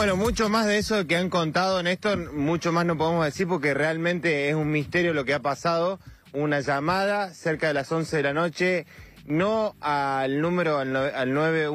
Bueno, mucho más de eso que han contado, en esto, mucho más no podemos decir porque realmente es un misterio lo que ha pasado. Una llamada cerca de las 11 de la noche, no al número, al, 911,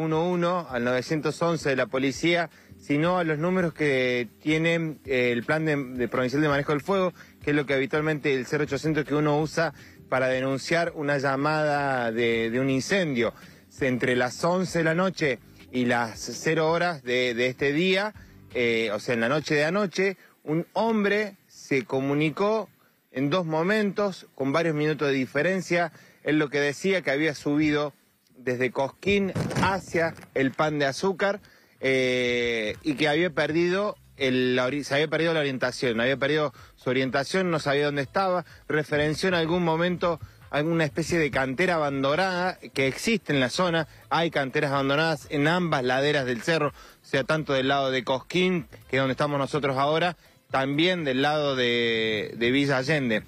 al 911 de la policía, sino a los números que tiene eh, el plan de, provincial de manejo del fuego, que es lo que habitualmente el 0800 que uno usa para denunciar una llamada de, de un incendio. Entre las 11 de la noche y las cero horas de, este día, eh, o sea, en la noche de anoche, un hombre se comunicó en dos momentos, con varios minutos de diferencia, en lo que decía que había subido desde Cosquín hacia el pan de azúcar eh, y que había perdido el, se había perdido la orientación, había perdido su orientación, no sabía dónde estaba, referenció en algún momento una especie de cantera abandonada que existe en la zona. Hay canteras abandonadas en ambas laderas del cerro, o sea tanto del lado de Cosquín, que es donde estamos nosotros ahora, también del lado de, de Villa Allende.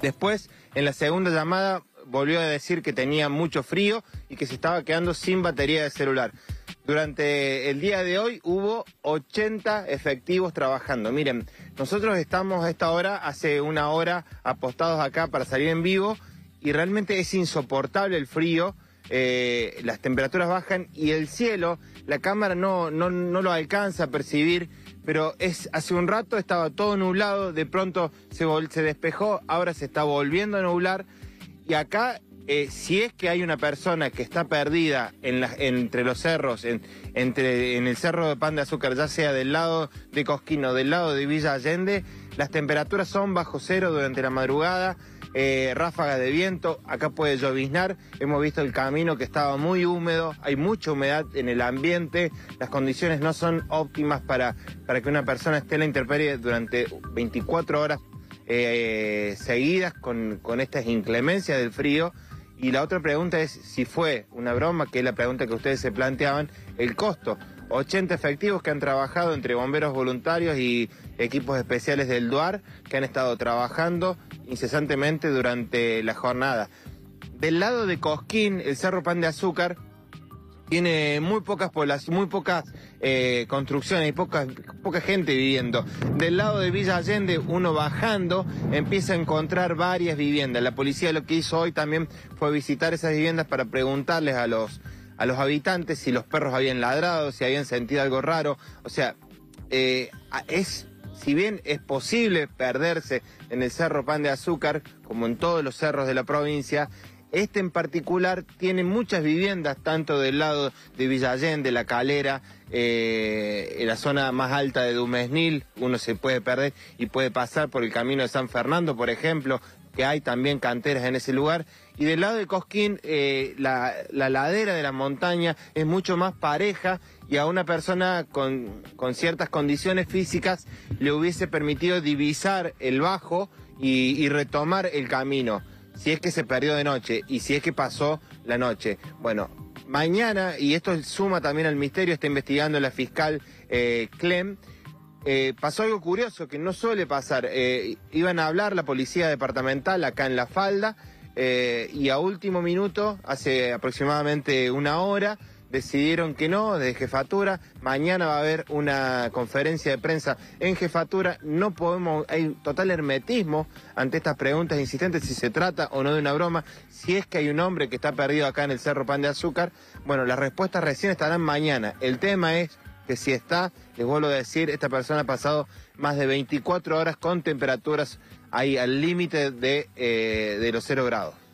Después, en la segunda llamada, volvió a decir que tenía mucho frío y que se estaba quedando sin batería de celular. Durante el día de hoy hubo 80 efectivos trabajando. Miren, nosotros estamos a esta hora, hace una hora, apostados acá para salir en vivo y realmente es insoportable el frío. Eh, las temperaturas bajan y el cielo, la cámara no, no, lo alcanza a percibir, pero es hace un rato estaba todo nublado, de pronto se, se despejó, ahora se está volviendo a nublar y acá eh, si es que hay una persona que está perdida entre los cerros, en, el cerro de Pan de Azúcar, ya sea del lado de Cosquino, del lado de Villa Allende, las temperaturas son bajo cero durante la madrugada, eh, ráfaga ráfagas de viento, acá puede lloviznar, hemos visto el camino que estaba muy húmedo, hay mucha humedad en el ambiente, las condiciones no son óptimas para, que una persona esté en la intemperie durante 24 horas eh, seguidas con, con estas inclemencias del frío. Y la otra pregunta es si fue una broma, que es la pregunta que ustedes se planteaban, el costo. 80 efectivos que han trabajado entre bomberos voluntarios y equipos especiales del DUAR, que han estado trabajando incesantemente durante la jornada. Del lado de Cosquín, el Cerro Pan de Azúcar, tiene muy pocas poblaciones, muy pocas eh, construcciones y poca, gente viviendo. Del lado de Villa Allende, uno bajando, empieza a encontrar varias viviendas. La policía lo que hizo hoy también fue visitar esas viviendas para preguntarles a los, a los habitantes si los perros habían ladrado, si habían sentido algo raro. O sea, eh, es si bien es posible perderse en el Cerro Pan de Azúcar, como en todos los cerros de la provincia, este en particular tiene muchas viviendas, tanto del lado de Villallén, de La Calera, eh, en la zona más alta de Dumesnil, uno se puede perder y puede pasar por el camino de San Fernando, por ejemplo, que hay también canteras en ese lugar. Y del lado de Cosquín, eh, la, ladera de la montaña es mucho más pareja y a una persona con, ciertas condiciones físicas le hubiese permitido divisar el bajo y retomar el camino si es que se perdió de noche y si es que pasó la noche. Bueno, mañana, y esto suma también al misterio, está investigando la fiscal eh, Clem. Eh, pasó algo curioso que no suele pasar. Eh, iban a hablar la policía departamental acá en la falda y a último minuto, hace aproximadamente una hora, decidieron que no, de jefatura. Mañana va a haber una conferencia de prensa en jefatura. No podemos, hay total hermetismo ante estas preguntas insistentes, si se trata o no de una broma, si es que hay un hombre que está perdido acá en el Cerro Pan de Azúcar. Bueno, las respuestas recién estarán mañana. El tema es que si está, les vuelvo a decir, esta persona ha pasado más de 24 horas con temperaturas ahí al límite de, eh, de los 0 grados.